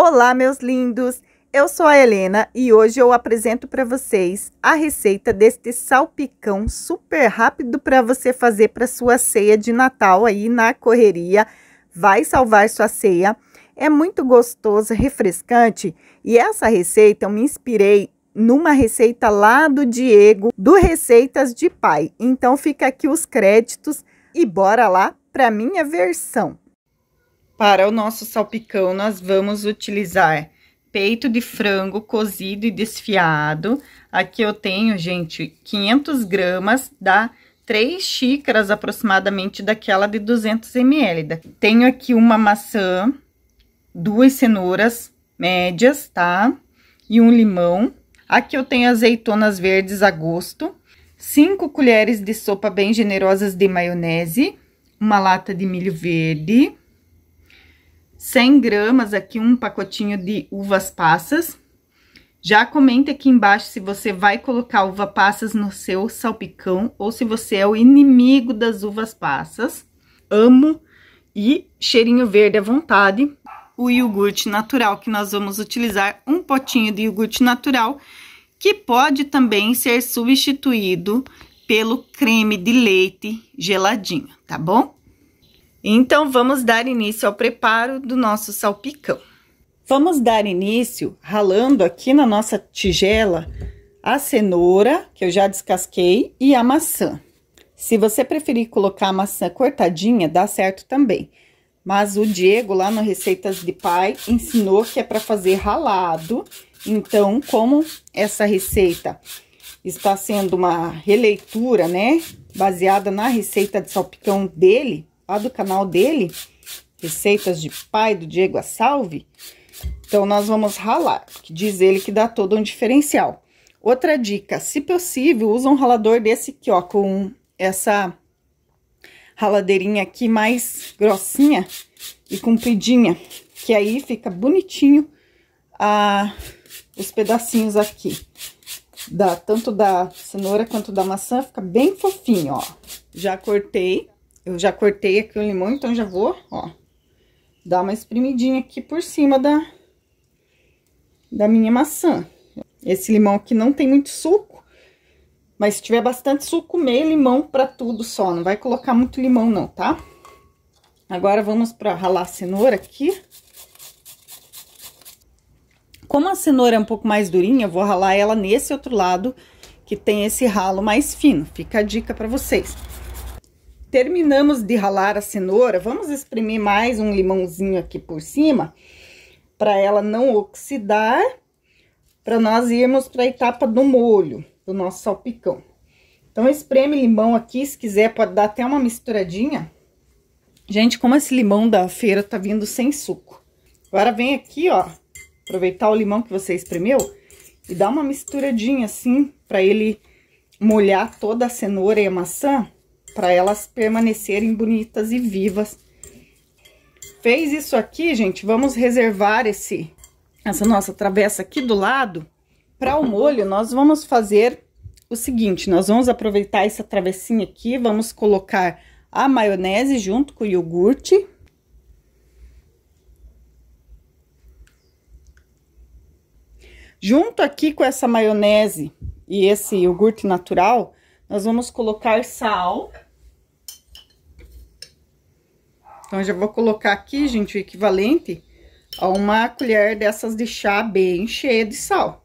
Olá, meus lindos! Eu sou a Helena e hoje eu apresento para vocês a receita deste salpicão super rápido para você fazer para sua ceia de Natal aí na correria. Vai salvar sua ceia. É muito gostoso, refrescante e essa receita eu me inspirei numa receita lá do Diego do Receitas de Pai. Então fica aqui os créditos e bora lá para minha versão. Para o nosso salpicão, nós vamos utilizar peito de frango cozido e desfiado. Aqui eu tenho, gente, 500 gramas, dá 3 xícaras aproximadamente daquela de 200 ml. Tenho aqui uma maçã, duas cenouras médias, tá? E um limão. Aqui eu tenho azeitonas verdes a gosto, 5 colheres de sopa bem generosas de maionese, uma lata de milho verde, 100 gramas aqui, um pacotinho de uvas passas. Já comenta aqui embaixo se você vai colocar uva passas no seu salpicão ou se você é o inimigo das uvas passas. Amo e cheirinho verde à vontade. O iogurte natural que nós vamos utilizar, um potinho de iogurte natural, que pode também ser substituído pelo creme de leite geladinho, tá bom? Então, vamos dar início ao preparo do nosso salpicão. Vamos dar início ralando aqui na nossa tigela a cenoura, que eu já descasquei, e a maçã. Se você preferir colocar a maçã cortadinha, dá certo também. Mas o Diego, lá no Receitas de Pai, ensinou que é para fazer ralado. Então, como essa receita está sendo uma releitura, né, baseada na receita de salpicão dele, lá do canal dele, Receitas de Pai, do Diego Assalve. Então, nós vamos ralar, que diz ele que dá todo um diferencial. Outra dica, se possível, usa um ralador desse aqui, ó, com essa raladeirinha aqui mais grossinha e compridinha, que aí fica bonitinho a, os pedacinhos aqui. Da, tanto da cenoura quanto da maçã, fica bem fofinho, ó. Já cortei. Eu já cortei aqui o limão, então já vou, ó, dar uma espremidinha aqui por cima da, da minha maçã. Esse limão aqui não tem muito suco, mas se tiver bastante suco, meio limão pra tudo só. Não vai colocar muito limão não, tá? Agora, vamos pra ralar a cenoura aqui. Como a cenoura é um pouco mais durinha, eu vou ralar ela nesse outro lado, que tem esse ralo mais fino. Fica a dica pra vocês terminamos de ralar a cenoura, vamos exprimir mais um limãozinho aqui por cima, para ela não oxidar, para nós irmos para a etapa do molho, do nosso salpicão. Então, espreme limão aqui, se quiser pode dar até uma misturadinha. Gente, como esse limão da feira tá vindo sem suco. Agora vem aqui, ó, aproveitar o limão que você espremeu e dá uma misturadinha assim, para ele molhar toda a cenoura e a maçã para elas permanecerem bonitas e vivas. Fez isso aqui, gente, vamos reservar esse essa nossa travessa aqui do lado. Para o molho, nós vamos fazer o seguinte, nós vamos aproveitar essa travessinha aqui, vamos colocar a maionese junto com o iogurte. Junto aqui com essa maionese e esse iogurte natural, nós vamos colocar sal. Então, já vou colocar aqui, gente, o equivalente a uma colher dessas de chá bem cheia de sal.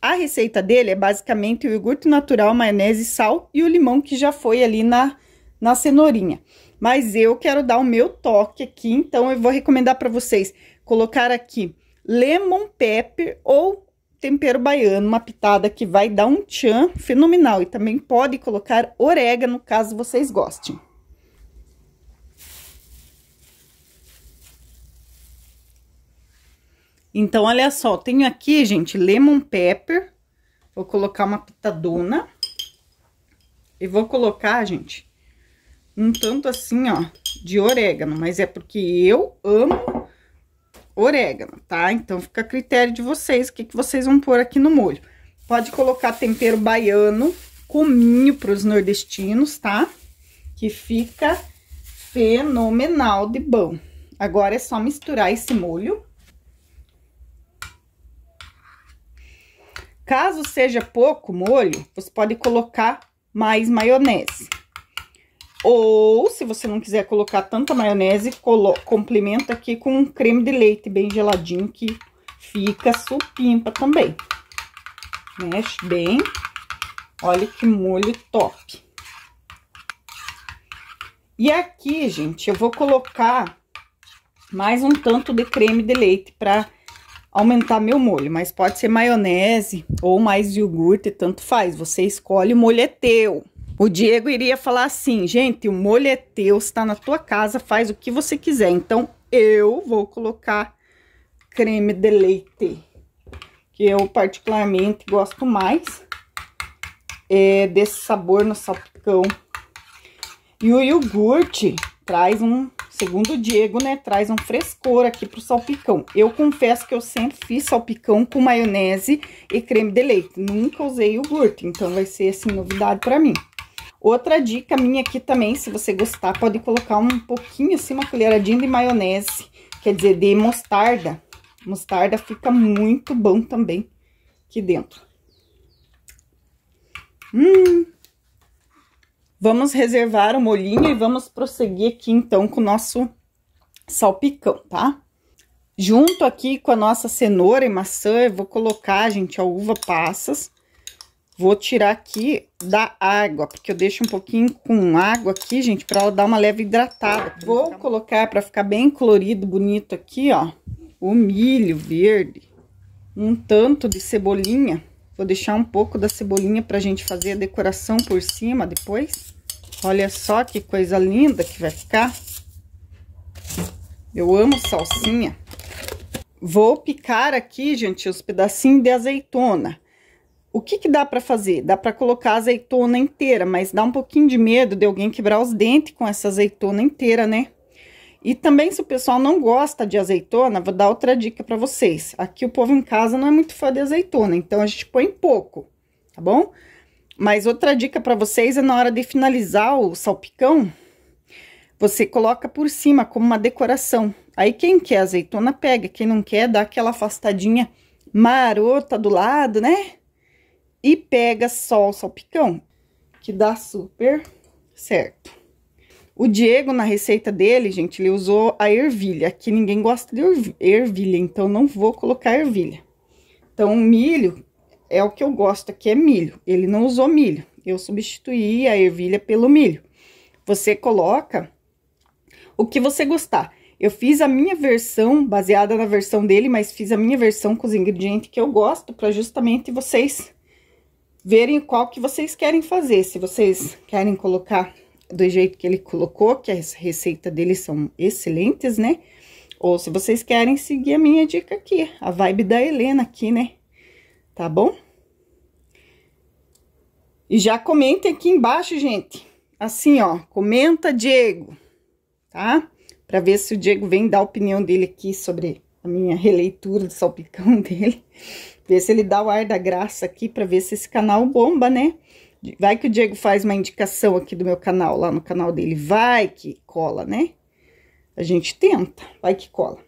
A receita dele é basicamente o iogurte natural, maionese, sal e o limão que já foi ali na, na cenourinha. Mas eu quero dar o meu toque aqui, então eu vou recomendar para vocês colocar aqui lemon pepper ou tempero baiano, uma pitada que vai dar um tchan fenomenal. E também pode colocar orégano, caso vocês gostem. Então, olha só, tenho aqui, gente, lemon pepper. Vou colocar uma pitadona. E vou colocar, gente, um tanto assim, ó, de orégano. Mas é porque eu amo orégano, tá? Então, fica a critério de vocês o que, que vocês vão pôr aqui no molho. Pode colocar tempero baiano, cominho para os nordestinos, tá? Que fica fenomenal de bom. Agora é só misturar esse molho Caso seja pouco molho, você pode colocar mais maionese. Ou, se você não quiser colocar tanta maionese, complementa aqui com um creme de leite bem geladinho, que fica supimpa também. Mexe bem. Olha que molho top. E aqui, gente, eu vou colocar mais um tanto de creme de leite para aumentar meu molho, mas pode ser maionese ou mais iogurte, tanto faz, você escolhe o molho é teu. O Diego iria falar assim, gente, o molho é teu, está na tua casa, faz o que você quiser. Então, eu vou colocar creme de leite, que eu particularmente gosto mais é, desse sabor no salpicão. E o iogurte traz um Segundo o Diego, né, traz um frescor aqui pro salpicão. Eu confesso que eu sempre fiz salpicão com maionese e creme de leite. Nunca usei o então vai ser, assim, novidade pra mim. Outra dica minha aqui também, se você gostar, pode colocar um pouquinho, assim, uma colheradinha de maionese. Quer dizer, de mostarda. Mostarda fica muito bom também aqui dentro. Hum... Vamos reservar o molhinho e vamos prosseguir aqui, então, com o nosso salpicão, tá? Junto aqui com a nossa cenoura e maçã, eu vou colocar, gente, a uva passas. Vou tirar aqui da água, porque eu deixo um pouquinho com água aqui, gente, para ela dar uma leve hidratada. Vou colocar para ficar bem colorido, bonito aqui, ó, o milho verde, um tanto de cebolinha. Vou deixar um pouco da cebolinha pra gente fazer a decoração por cima depois. Olha só que coisa linda que vai ficar. Eu amo salsinha. Vou picar aqui, gente, os pedacinhos de azeitona. O que que dá para fazer? Dá para colocar a azeitona inteira, mas dá um pouquinho de medo de alguém quebrar os dentes com essa azeitona inteira, né? E também, se o pessoal não gosta de azeitona, vou dar outra dica para vocês. Aqui o povo em casa não é muito fã de azeitona, então a gente põe pouco, tá bom? Mas outra dica para vocês é na hora de finalizar o salpicão, você coloca por cima como uma decoração. Aí quem quer azeitona pega, quem não quer dá aquela afastadinha marota do lado, né? E pega só o salpicão, que dá super certo. O Diego, na receita dele, gente, ele usou a ervilha. Aqui ninguém gosta de ervilha, então não vou colocar ervilha. Então, milho é o que eu gosto aqui, é milho. Ele não usou milho. Eu substituí a ervilha pelo milho. Você coloca o que você gostar. Eu fiz a minha versão, baseada na versão dele, mas fiz a minha versão com os ingredientes que eu gosto, para justamente vocês verem qual que vocês querem fazer. Se vocês querem colocar do jeito que ele colocou, que as receitas dele são excelentes, né? Ou se vocês querem seguir a minha dica aqui, a vibe da Helena aqui, né? Tá bom? E já comentem aqui embaixo, gente. Assim, ó, comenta Diego, tá? Pra ver se o Diego vem dar a opinião dele aqui sobre a minha releitura do salpicão dele. Ver se ele dá o ar da graça aqui, pra ver se esse canal bomba, né? Vai que o Diego faz uma indicação aqui do meu canal, lá no canal dele. Vai que cola, né? A gente tenta, vai que cola.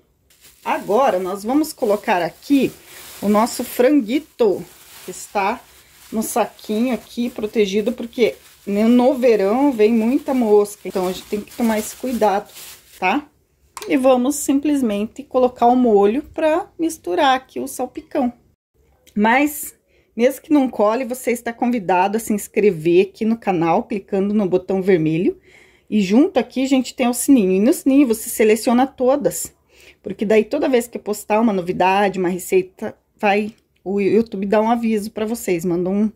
Agora, nós vamos colocar aqui o nosso franguito, que está no saquinho aqui, protegido, porque no verão vem muita mosca. Então, a gente tem que tomar esse cuidado, tá? E vamos simplesmente colocar o molho para misturar aqui o salpicão. Mas mesmo que não cole, você está convidado a se inscrever aqui no canal, clicando no botão vermelho. E junto aqui, gente, tem o sininho. E no sininho você seleciona todas, porque daí toda vez que eu postar uma novidade, uma receita, vai o YouTube dá um aviso para vocês, manda um,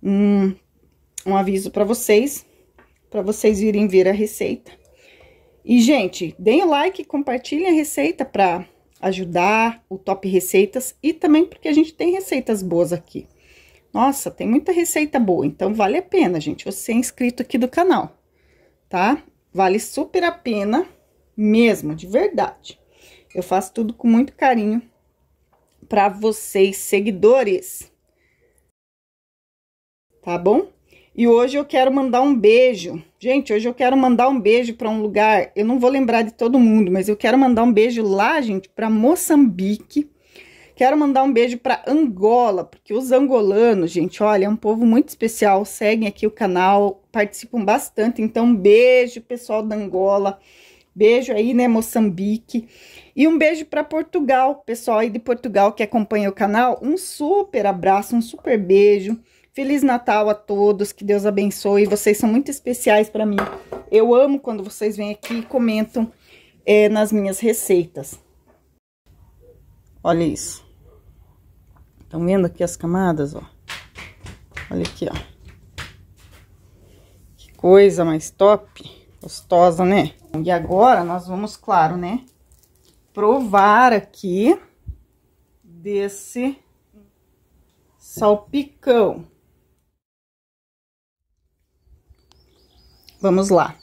um, um aviso para vocês, para vocês irem ver a receita. E, gente, deem o like, compartilhem a receita para ajudar o Top Receitas e também porque a gente tem receitas boas aqui. Nossa, tem muita receita boa, então vale a pena, gente, você é inscrito aqui do canal, tá? Vale super a pena mesmo, de verdade. Eu faço tudo com muito carinho para vocês, seguidores. Tá bom? E hoje eu quero mandar um beijo. Gente, hoje eu quero mandar um beijo para um lugar. Eu não vou lembrar de todo mundo, mas eu quero mandar um beijo lá, gente, para Moçambique. Quero mandar um beijo para Angola, porque os angolanos, gente, olha, é um povo muito especial. Seguem aqui o canal, participam bastante. Então, beijo, pessoal da Angola. Beijo aí, né, Moçambique. E um beijo para Portugal, pessoal aí de Portugal que acompanha o canal. Um super abraço, um super beijo. Feliz Natal a todos, que Deus abençoe. Vocês são muito especiais para mim. Eu amo quando vocês vêm aqui e comentam é, nas minhas receitas. Olha isso. Estão vendo aqui as camadas, ó? Olha aqui, ó. Que coisa mais top. Gostosa, né? E agora nós vamos, claro, né? Provar aqui desse salpicão. Vamos lá.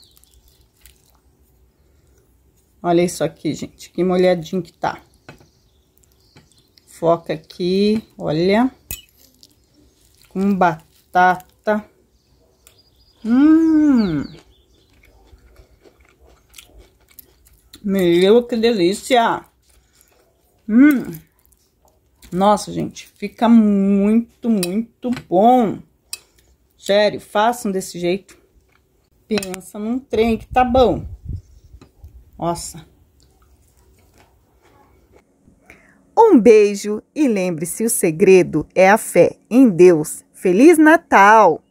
Olha isso aqui, gente, que molhadinho que tá. Foca aqui, olha. Com batata. Hum. Meu, que delícia. Hum. Nossa, gente, fica muito, muito bom. Sério, façam desse jeito. Pensa num trem que tá bom. Nossa. Um beijo e lembre-se: o segredo é a fé em Deus. Feliz Natal!